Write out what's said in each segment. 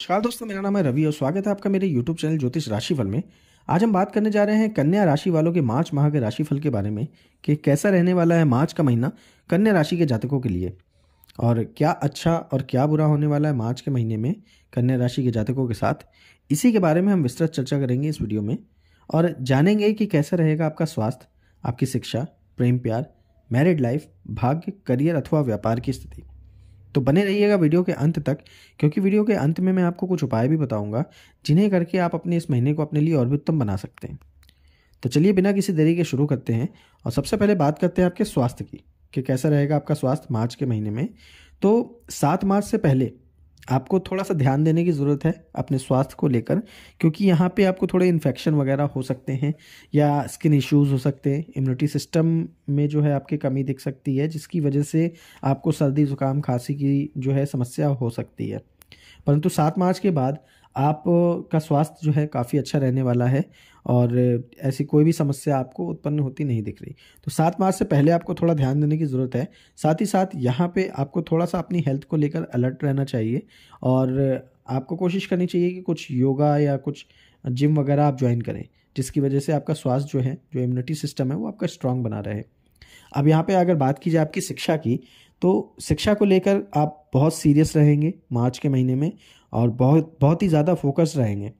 नमस्कार दोस्तों मेरा नाम है रवि और स्वागत है आपका मेरे यूट्यूब चैनल ज्योतिष राशिफल में आज हम बात करने जा रहे हैं कन्या राशि वालों के मार्च माह के राशिफल के बारे में कि कैसा रहने वाला है मार्च का महीना कन्या राशि के जातकों के लिए और क्या अच्छा और क्या बुरा होने वाला है मार्च के महीने में कन्या राशि के जातकों के साथ इसी के बारे में हम विस्तृत चर्चा करेंगे इस वीडियो में और जानेंगे कि कैसा रहेगा आपका स्वास्थ्य आपकी शिक्षा प्रेम प्यार मैरिड लाइफ भाग्य करियर अथवा व्यापार की स्थिति तो बने रहिएगा वीडियो के अंत तक क्योंकि वीडियो के अंत में मैं आपको कुछ उपाय भी बताऊंगा जिन्हें करके आप अपने इस महीने को अपने लिए और भी उत्तम बना सकते हैं तो चलिए बिना किसी देरी के शुरू करते हैं और सबसे पहले बात करते हैं आपके स्वास्थ्य की कि कैसा रहेगा आपका स्वास्थ्य मार्च के महीने में तो सात मार्च से पहले आपको थोड़ा सा ध्यान देने की ज़रूरत है अपने स्वास्थ्य को लेकर क्योंकि यहाँ पे आपको थोड़े इन्फेक्शन वगैरह हो सकते हैं या स्किन इश्यूज हो सकते हैं इम्यूनिटी सिस्टम में जो है आपकी कमी दिख सकती है जिसकी वजह से आपको सर्दी ज़ुकाम खांसी की जो है समस्या हो सकती है परंतु सात मार्च के बाद आप का स्वास्थ्य जो है काफ़ी अच्छा रहने वाला है और ऐसी कोई भी समस्या आपको उत्पन्न होती नहीं दिख रही तो सात मार्च से पहले आपको थोड़ा ध्यान देने की ज़रूरत है साथ ही साथ यहाँ पे आपको थोड़ा सा अपनी हेल्थ को लेकर अलर्ट रहना चाहिए और आपको कोशिश करनी चाहिए कि कुछ योगा या कुछ जिम वगैरह आप ज्वाइन करें जिसकी वजह से आपका स्वास्थ्य जो है जो इम्यूनिटी सिस्टम है वो आपका स्ट्रांग बना रहे अब यहाँ पे अगर बात की जाए आपकी शिक्षा की तो शिक्षा को लेकर आप बहुत सीरियस रहेंगे मार्च के महीने में और बहुत बहुत ही ज़्यादा फोकस रहेंगे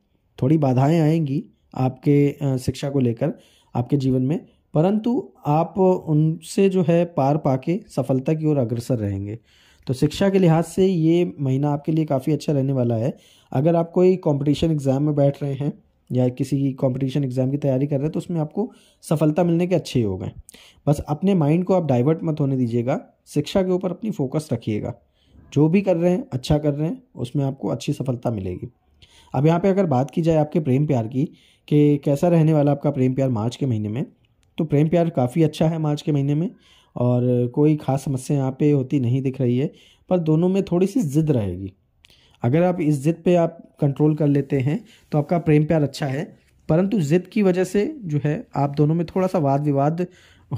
थोड़ी बाधाएं आएंगी आपके शिक्षा को लेकर आपके जीवन में परंतु आप उनसे जो है पार पाके सफलता की ओर अग्रसर रहेंगे तो शिक्षा के लिहाज से ये महीना आपके लिए काफ़ी अच्छा रहने वाला है अगर आप कोई कंपटीशन एग्ज़ाम में बैठ रहे हैं या किसी कंपटीशन एग्ज़ाम की तैयारी कर रहे हैं तो उसमें आपको सफलता मिलने के अच्छे योग हैं बस अपने माइंड को आप डाइवर्ट मत होने दीजिएगा शिक्षा के ऊपर अपनी फोकस रखिएगा जो भी कर रहे हैं अच्छा कर रहे हैं उसमें आपको अच्छी सफलता मिलेगी अब यहाँ पे अगर बात की जाए आपके प्रेम प्यार की कि कैसा रहने वाला आपका प्रेम प्यार मार्च के महीने में तो प्रेम प्यार काफ़ी अच्छा है मार्च के महीने में और कोई ख़ास समस्या यहाँ पे होती नहीं दिख रही है पर दोनों में थोड़ी सी ज़िद रहेगी अगर आप इस ज़िद पे आप कंट्रोल कर लेते हैं तो आपका प्रेम प्यार अच्छा है परंतु ज़िद की वजह से जो है आप दोनों में थोड़ा सा वाद विवाद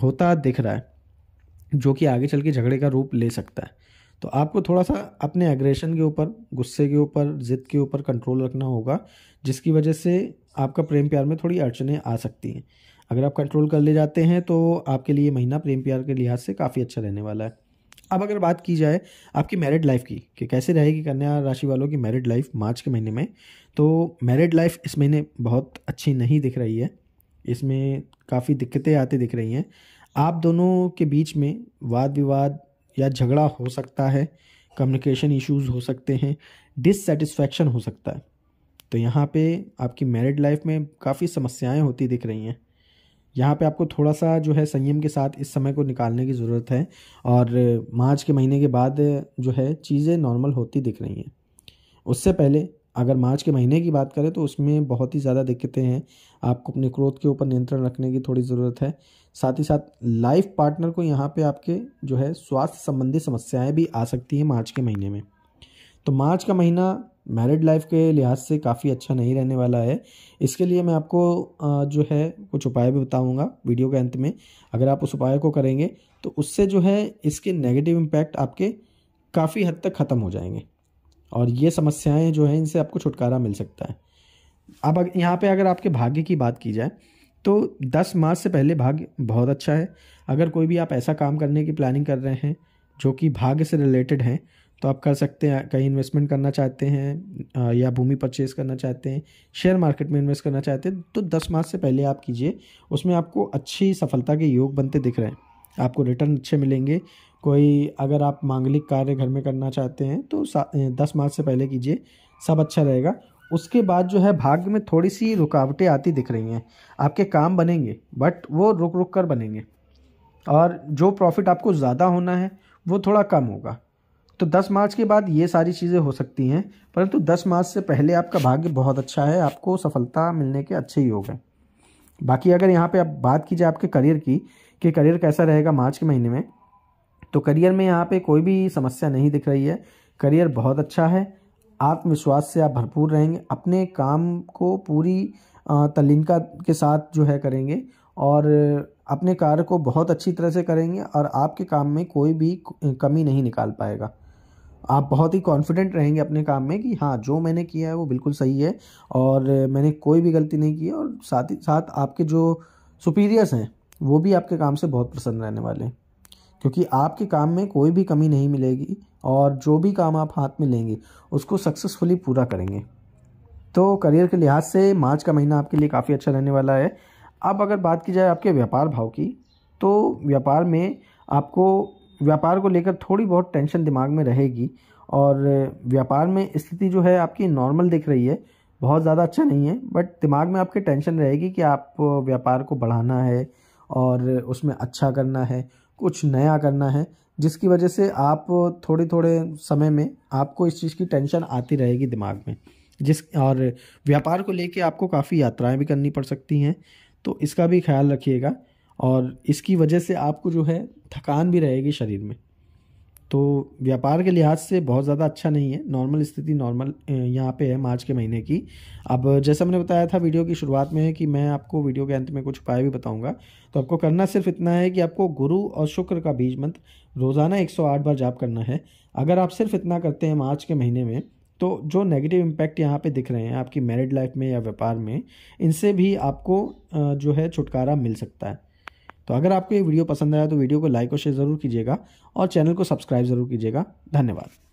होता दिख रहा है जो कि आगे चल के झगड़े का रूप ले सकता है तो आपको थोड़ा सा अपने एग्रेशन के ऊपर गुस्से के ऊपर ज़िद के ऊपर कंट्रोल रखना होगा जिसकी वजह से आपका प्रेम प्यार में थोड़ी अड़चने आ सकती हैं अगर आप कंट्रोल कर ले जाते हैं तो आपके लिए महीना प्रेम प्यार के लिहाज से काफ़ी अच्छा रहने वाला है अब अगर बात की जाए आपकी मैरिड लाइफ की कि कैसे रहेगी कन्या राशि वालों की मैरिड लाइफ मार्च के महीने में तो मैरिड लाइफ इस महीने बहुत अच्छी नहीं दिख रही है इसमें काफ़ी दिक्कतें आती दिख रही हैं आप दोनों के बीच में वाद विवाद या झगड़ा हो सकता है कम्युनिकेशन इश्यूज हो सकते हैं डिससेटिस्फैक्शन हो सकता है तो यहाँ पे आपकी मैरिड लाइफ में काफ़ी समस्याएं होती दिख रही हैं यहाँ पे आपको थोड़ा सा जो है संयम के साथ इस समय को निकालने की ज़रूरत है और मार्च के महीने के बाद जो है चीज़ें नॉर्मल होती दिख रही हैं उससे पहले अगर मार्च के महीने की बात करें तो उसमें बहुत ही ज़्यादा दिक्कतें हैं आपको अपने क्रोध के ऊपर नियंत्रण रखने की थोड़ी ज़रूरत है साथ ही साथ लाइफ पार्टनर को यहाँ पे आपके जो है स्वास्थ्य संबंधी समस्याएं भी आ सकती हैं मार्च के महीने में तो मार्च का महीना मैरिड लाइफ के लिहाज से काफ़ी अच्छा नहीं रहने वाला है इसके लिए मैं आपको जो है कुछ उपाय भी बताऊंगा वीडियो के अंत में अगर आप उस उपाय को करेंगे तो उससे जो है इसके नेगेटिव इम्पैक्ट आपके काफ़ी हद तक ख़त्म हो जाएंगे और ये समस्याएं जो हैं इनसे आपको छुटकारा मिल सकता है अब यहाँ पर अगर आपके भाग्य की बात की जाए तो दस मार्च से पहले भाग्य बहुत अच्छा है अगर कोई भी आप ऐसा काम करने की प्लानिंग कर रहे हैं जो कि भाग्य से रिलेटेड हैं तो आप कर सकते हैं कहीं इन्वेस्टमेंट करना चाहते हैं या भूमि परचेज करना चाहते हैं शेयर मार्केट में इन्वेस्ट करना चाहते हैं तो दस मार्च से पहले आप कीजिए उसमें आपको अच्छी सफलता के योग बनते दिख रहे हैं आपको रिटर्न अच्छे मिलेंगे कोई अगर आप मांगलिक कार्य घर में करना चाहते हैं तो दस मार्च से पहले कीजिए सब अच्छा रहेगा उसके बाद जो है भाग्य में थोड़ी सी रुकावटें आती दिख रही हैं आपके काम बनेंगे बट वो रुक रुक कर बनेंगे और जो प्रॉफिट आपको ज़्यादा होना है वो थोड़ा कम होगा तो 10 मार्च के बाद ये सारी चीज़ें हो सकती हैं परंतु 10 मार्च से पहले आपका भाग्य बहुत अच्छा है आपको सफलता मिलने के अच्छे योग हैं बाकी अगर यहाँ पे आप बात की जाए आपके करियर की कि करियर कैसा रहेगा मार्च के महीने में तो करियर में यहाँ पे कोई भी समस्या नहीं दिख रही है करियर बहुत अच्छा है आत्मविश्वास से आप भरपूर रहेंगे अपने काम को पूरी तलिनका के साथ जो है करेंगे और अपने कार्य को बहुत अच्छी तरह से करेंगे और आपके काम में कोई भी कमी नहीं निकाल पाएगा आप बहुत ही कॉन्फिडेंट रहेंगे अपने काम में कि हाँ जो मैंने किया है वो बिल्कुल सही है और मैंने कोई भी गलती नहीं की है और साथ ही साथ आपके जो सुपीरियर्स हैं वो भी आपके काम से बहुत प्रसन्न रहने वाले हैं क्योंकि आपके काम में कोई भी कमी नहीं मिलेगी और जो भी काम आप हाथ में लेंगे उसको सक्सेसफुली पूरा करेंगे तो करियर के लिहाज से मार्च का महीना आपके लिए काफ़ी अच्छा रहने वाला है अब अगर बात की जाए आपके व्यापार भाव की तो व्यापार में आपको व्यापार को लेकर थोड़ी बहुत टेंशन दिमाग में रहेगी और व्यापार में स्थिति जो है आपकी नॉर्मल दिख रही है बहुत ज़्यादा अच्छा नहीं है बट दिमाग में आपके टेंशन रहेगी कि आप व्यापार को बढ़ाना है और उसमें अच्छा करना है कुछ नया करना है जिसकी वजह से आप थोड़े थोड़े समय में आपको इस चीज़ की टेंशन आती रहेगी दिमाग में जिस और व्यापार को लेके आपको काफ़ी यात्राएं भी करनी पड़ सकती हैं तो इसका भी ख्याल रखिएगा और इसकी वजह से आपको जो है थकान भी रहेगी शरीर में तो व्यापार के लिहाज से बहुत ज़्यादा अच्छा नहीं है नॉर्मल स्थिति नॉर्मल यहाँ पे है मार्च के महीने की अब जैसा मैंने बताया था वीडियो की शुरुआत में है कि मैं आपको वीडियो के अंत में कुछ उपाय भी बताऊँगा तो आपको करना सिर्फ इतना है कि आपको गुरु और शुक्र का बीज मंत्र रोज़ाना एक बार जाप करना है अगर आप सिर्फ इतना करते हैं मार्च के महीने में तो जो नेगेटिव इम्पैक्ट यहाँ पे दिख रहे हैं आपकी मैरिड लाइफ में या व्यापार में इनसे भी आपको जो है छुटकारा मिल सकता है तो अगर आपको ये वीडियो पसंद आया तो वीडियो को लाइक और शेयर ज़रूर कीजिएगा और चैनल को सब्सक्राइब ज़रूर कीजिएगा धन्यवाद